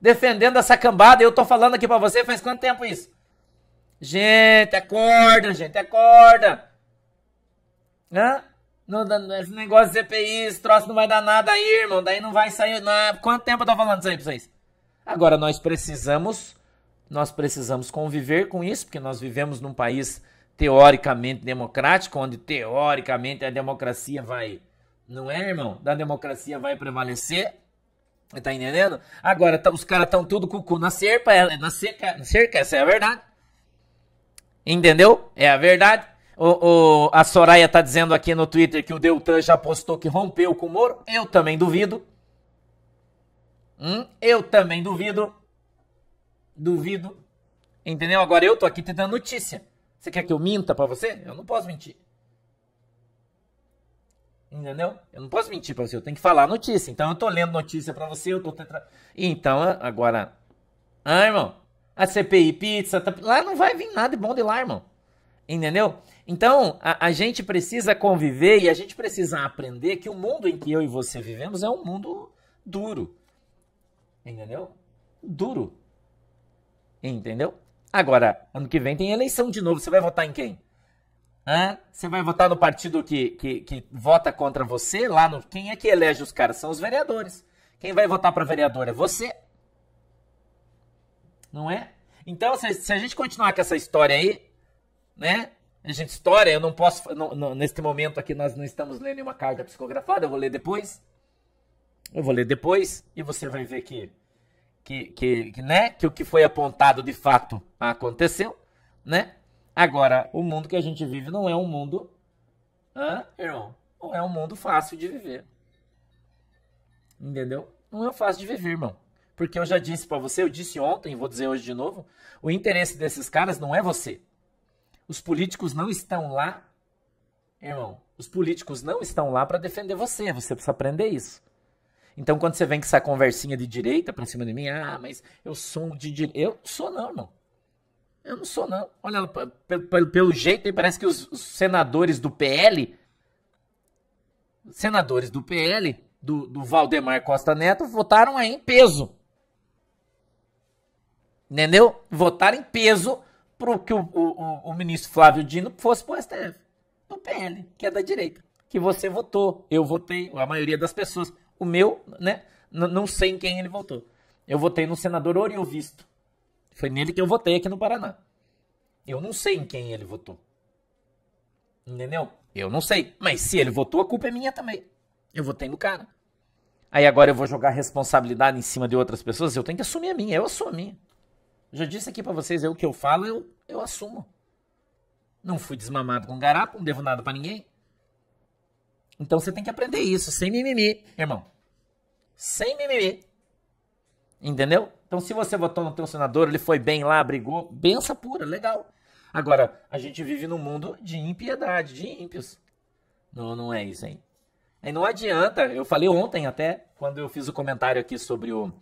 defendendo essa cambada. Eu tô falando aqui para você faz quanto tempo isso? Gente, acorda, gente, acorda. Hã? Não, esse negócio de CPI, esse troço não vai dar nada aí, irmão. Daí não vai sair nada. É, quanto tempo eu tô falando isso aí pra vocês? Agora, nós precisamos, nós precisamos conviver com isso, porque nós vivemos num país teoricamente democrático, onde teoricamente a democracia vai, não é, irmão? Da democracia vai prevalecer. Tá entendendo? Agora tá, os caras estão tudo com o cu na cerca, é, na cerca, na cerca, essa é a verdade. Entendeu? É a verdade. O, o, a Soraya tá dizendo aqui no Twitter que o Deltan já postou que rompeu com o Moro. Eu também duvido. Hum, eu também duvido. Duvido. Entendeu? Agora eu tô aqui te dando notícia. Você quer que eu minta para você? Eu não posso mentir. Entendeu? Eu não posso mentir para você, eu tenho que falar a notícia. Então eu tô lendo notícia para você, eu tô tentando. Então, agora. Ah, irmão, a CPI pizza, tá... lá não vai vir nada bom de lá, irmão. Entendeu? Então, a, a, gente precisa conviver e a gente precisa aprender que o mundo em que eu e você vivemos é um mundo duro. Entendeu? Duro. Entendeu? Agora, ano que vem tem eleição de novo. Você vai votar em quem? Você vai votar no partido que, que, que, vota contra você? Lá no. Quem é que elege os caras? São os vereadores. Quem vai votar para vereador é você. Não é? Então, se, se, a gente continuar com essa história aí, né? A gente, história, eu não posso. Não, não, neste momento aqui, nós não estamos lendo uma carta psicografada, eu vou ler depois. Eu vou ler depois e você vai ver que. Que, que, que, né? que o que foi apontado de fato aconteceu, né? Agora, o mundo que a gente vive não é um mundo. Hã, irmão? Não é um mundo fácil de viver. Entendeu? Não é fácil de viver, irmão. Porque eu já disse para você, eu disse ontem, vou dizer hoje de novo, o interesse desses caras não é você. Os políticos não estão lá, irmão. Os políticos não estão lá para defender você. Você precisa aprender isso. Então, quando você vem com essa conversinha de direita pra cima de mim, ah, mas eu sou de direita. Eu sou não, irmão. Eu não sou, não. Olha, pelo, pelo jeito, parece que os, os senadores do PL. Senadores do PL, do, do Valdemar Costa Neto, votaram aí em peso. Entendeu? Votaram em peso para que o, o, o ministro Flávio Dino fosse pro STF. Do PL, que é da direita. Que você votou, eu votei, a maioria das pessoas. O meu, né? N não sei em quem ele votou. Eu votei no senador Oriol Visto. Foi nele que eu votei aqui no Paraná. Eu não sei em quem ele votou. Entendeu? Eu não sei. Mas se ele votou, a culpa é minha também. Eu votei no cara. Aí agora eu vou jogar responsabilidade em cima de outras pessoas. Eu tenho que assumir a minha. Eu assumo a minha. Já disse aqui para vocês, eu o que eu falo, eu, eu assumo. Não fui desmamado com garapa, não devo nada para ninguém. Então você tem que aprender isso, sem mimimi, irmão. Sem mimimi. Entendeu? Então, se você votou no teu senador, ele foi bem lá, brigou, benção pura, legal. Agora, a gente vive num mundo de impiedade, de ímpios. Não, não é isso hein? Aí não adianta, eu falei ontem até, quando eu fiz o comentário aqui sobre o,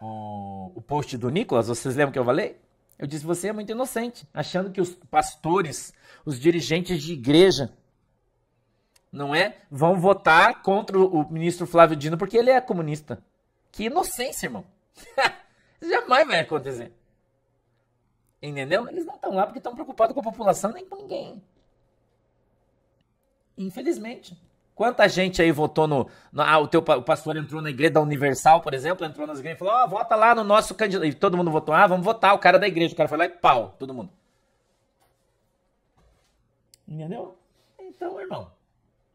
o, o post do Nicolas, vocês lembram que eu falei? Eu disse, você é muito inocente, achando que os pastores, os dirigentes de igreja, não é? Vão votar contra o ministro Flávio Dino porque ele é comunista. Que inocência, irmão. Jamais vai acontecer. Entendeu? Eles não estão lá porque estão preocupados com a população nem com ninguém. Infelizmente. Quanta gente aí votou no. no ah, o teu o pastor entrou na igreja da Universal, por exemplo, entrou nas igrejas e falou: Ó, oh, vota lá no nosso candidato. E todo mundo votou: Ah, vamos votar. O cara da igreja. O cara foi lá e pau, todo mundo. Entendeu? Então, irmão,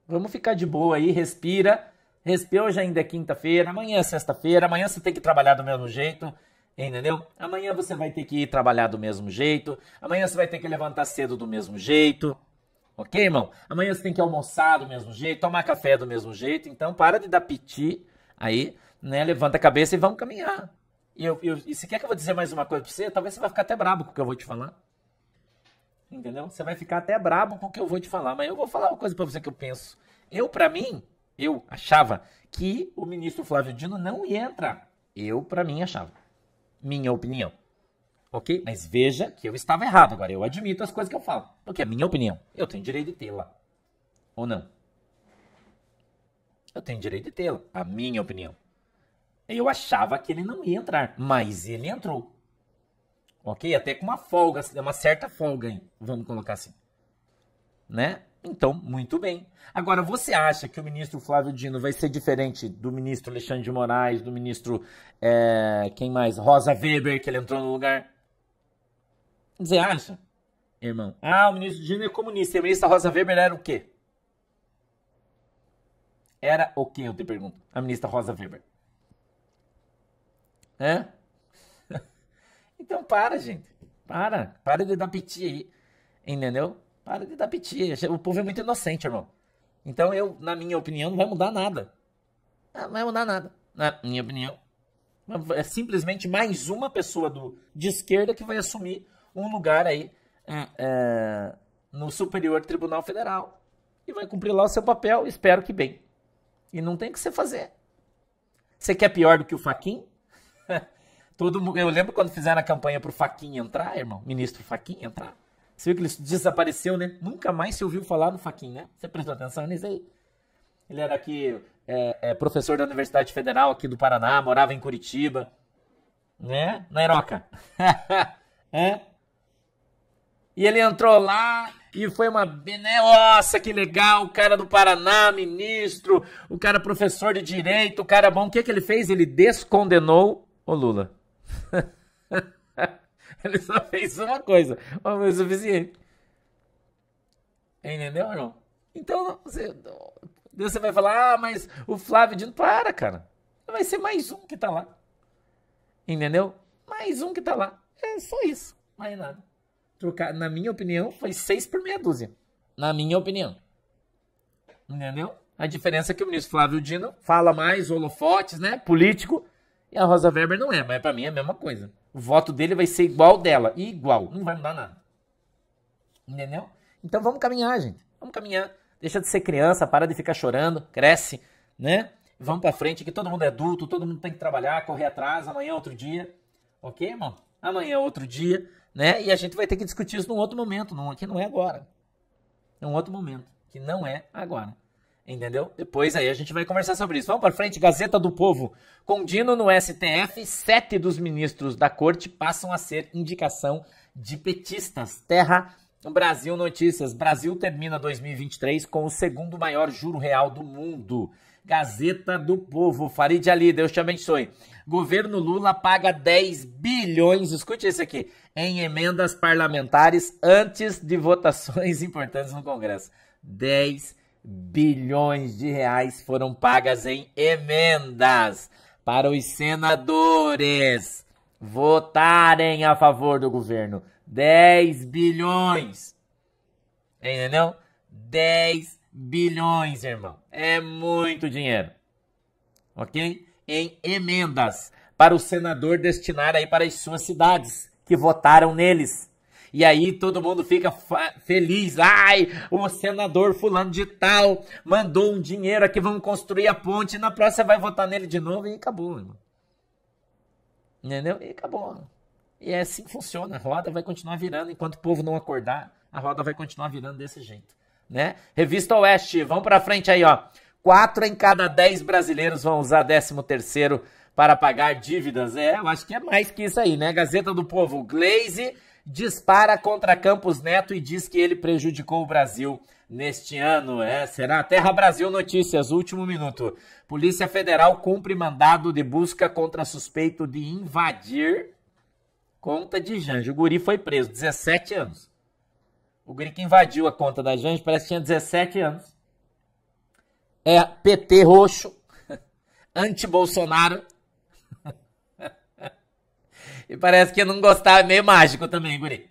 vamos ficar de boa aí, respira. Respe hoje ainda é quinta-feira, amanhã é sexta-feira, amanhã você tem que trabalhar do mesmo jeito, entendeu? Amanhã você vai ter que ir trabalhar do mesmo jeito, amanhã você vai ter que levantar cedo do mesmo jeito, ok, irmão? Amanhã você tem que almoçar do mesmo jeito, tomar café do mesmo jeito, então para de dar piti aí, né? Levanta a cabeça e vamos caminhar. E, eu, eu, e se quer que eu vou dizer mais uma coisa pra você, talvez você vai ficar até brabo com o que eu vou te falar. Entendeu? Você vai ficar até brabo com o que eu vou te falar, mas eu vou falar uma coisa pra você que eu penso. Eu, para mim, eu achava que o ministro Flávio Dino não ia entrar. Eu, para mim, achava. Minha opinião. Ok? Mas veja que eu estava errado agora. Eu admito as coisas que eu falo. Porque é minha opinião. Eu tenho direito de tê-la. Ou não? Eu tenho direito de tê-la. A minha opinião. Eu achava que ele não ia entrar, mas ele entrou. Ok? Até com uma folga, uma certa folga hein? Vamos colocar assim. Né? Então, muito bem. Agora, você acha que o ministro Flávio Dino vai ser diferente do ministro Alexandre de Moraes, do ministro. É, quem mais? Rosa Weber, que ele entrou no lugar? Você acha, irmão? Ah, o ministro Dino é comunista. E a ministra Rosa Weber era o quê? Era o quê, eu te pergunto? A ministra Rosa Weber. É? Então, para, gente. Para. Para de dar piti aí. Entendeu? Para de dar piti. O povo é muito inocente, irmão. Então eu, na minha opinião, não vai mudar nada. Ah, não vai mudar nada, na minha opinião. É simplesmente mais uma pessoa do, de esquerda que vai assumir um lugar aí é, é, no Superior Tribunal Federal. E vai cumprir lá o seu papel, espero que bem. E não tem o que você fazer. Você quer pior do que o Faquin? Todo, eu lembro quando fizeram a campanha pro Faquin entrar, irmão, ministro Faquin entrar. Você viu que ele desapareceu, né? Nunca mais se ouviu falar no Faquin, né? Você prestou atenção nisso aí? Ele era aqui é, é, professor da Universidade Federal aqui do Paraná, morava em Curitiba, né? Na Iroca. é? E ele entrou lá e foi uma. Né? Nossa, que legal! O cara do Paraná, ministro, o cara professor de direito, o cara bom. O que, que ele fez? Ele descondenou o Lula. Ele só fez uma coisa, mas foi o suficiente. Entendeu ou não? Então, você, você vai falar, ah, mas o Flávio Dino, para, cara. Vai ser mais um que tá lá. Entendeu? Mais um que tá lá. É só isso, mais nada. Trocar, na minha opinião, foi seis por meia dúzia. Na minha opinião. Entendeu? A diferença é que o ministro Flávio Dino fala mais holofotes, né? Político. E a Rosa Weber não é, mas para mim é a mesma coisa o voto dele vai ser igual dela. Igual. Não vai mudar nada. Entendeu? Então vamos caminhar, gente. Vamos caminhar. Deixa de ser criança, para de ficar chorando, cresce, né? Vamos pra frente, que todo mundo é adulto, todo mundo tem que trabalhar, correr atrás, amanhã é outro dia. Ok, irmão? Amanhã é outro dia, né? E a gente vai ter que discutir isso num outro momento, não? que não é agora. É um outro momento, que não é agora. Entendeu? Depois aí a gente vai conversar sobre isso. Vamos para frente, Gazeta do Povo. Condino no STF, sete dos ministros da corte passam a ser indicação de petistas. Terra, Brasil Notícias. Brasil termina 2023 com o segundo maior juro real do mundo. Gazeta do Povo. Farid Ali, Deus te abençoe. Governo Lula paga 10 bilhões, escute isso aqui, em emendas parlamentares antes de votações importantes no Congresso. 10 bilhões bilhões de reais foram pagas em emendas para os senadores votarem a favor do governo. 10 bilhões. Entendeu? 10 bilhões, irmão. É muito dinheiro. Ok? Em emendas para o senador destinar aí para as suas cidades que votaram neles. E aí todo mundo fica feliz. Ai, o senador fulano de tal mandou um dinheiro aqui, vamos construir a ponte. na próxima vai votar nele de novo e acabou, irmão. Entendeu? E acabou. E é assim que funciona. A roda vai continuar virando. Enquanto o povo não acordar, a roda vai continuar virando desse jeito. Né? Revista Oeste, vamos para frente aí, ó. Quatro em cada dez brasileiros vão usar 13 terceiro para pagar dívidas. É, eu acho que é mais que isso aí, né? Gazeta do Povo, Glaze dispara contra Campos Neto e diz que ele prejudicou o Brasil neste ano. É, será Terra Brasil Notícias, último minuto. Polícia Federal cumpre mandado de busca contra suspeito de invadir conta de Janjo. O guri foi preso, 17 anos. O guri que invadiu a conta da Janjo parece que tinha 17 anos. É PT roxo, anti-Bolsonaro e parece que não gostar é meio mágico também, guri.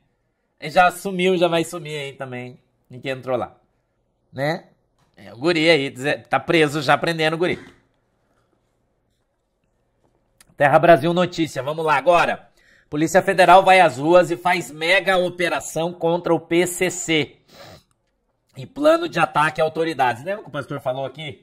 Ele já sumiu, já vai sumir aí também. Ninguém entrou lá. Né? É, o guri aí tá preso já prendendo o guri. Terra Brasil notícia, vamos lá agora. Polícia Federal vai às ruas e faz mega operação contra o PCC. E plano de ataque a autoridades. Lembra que o pastor falou aqui?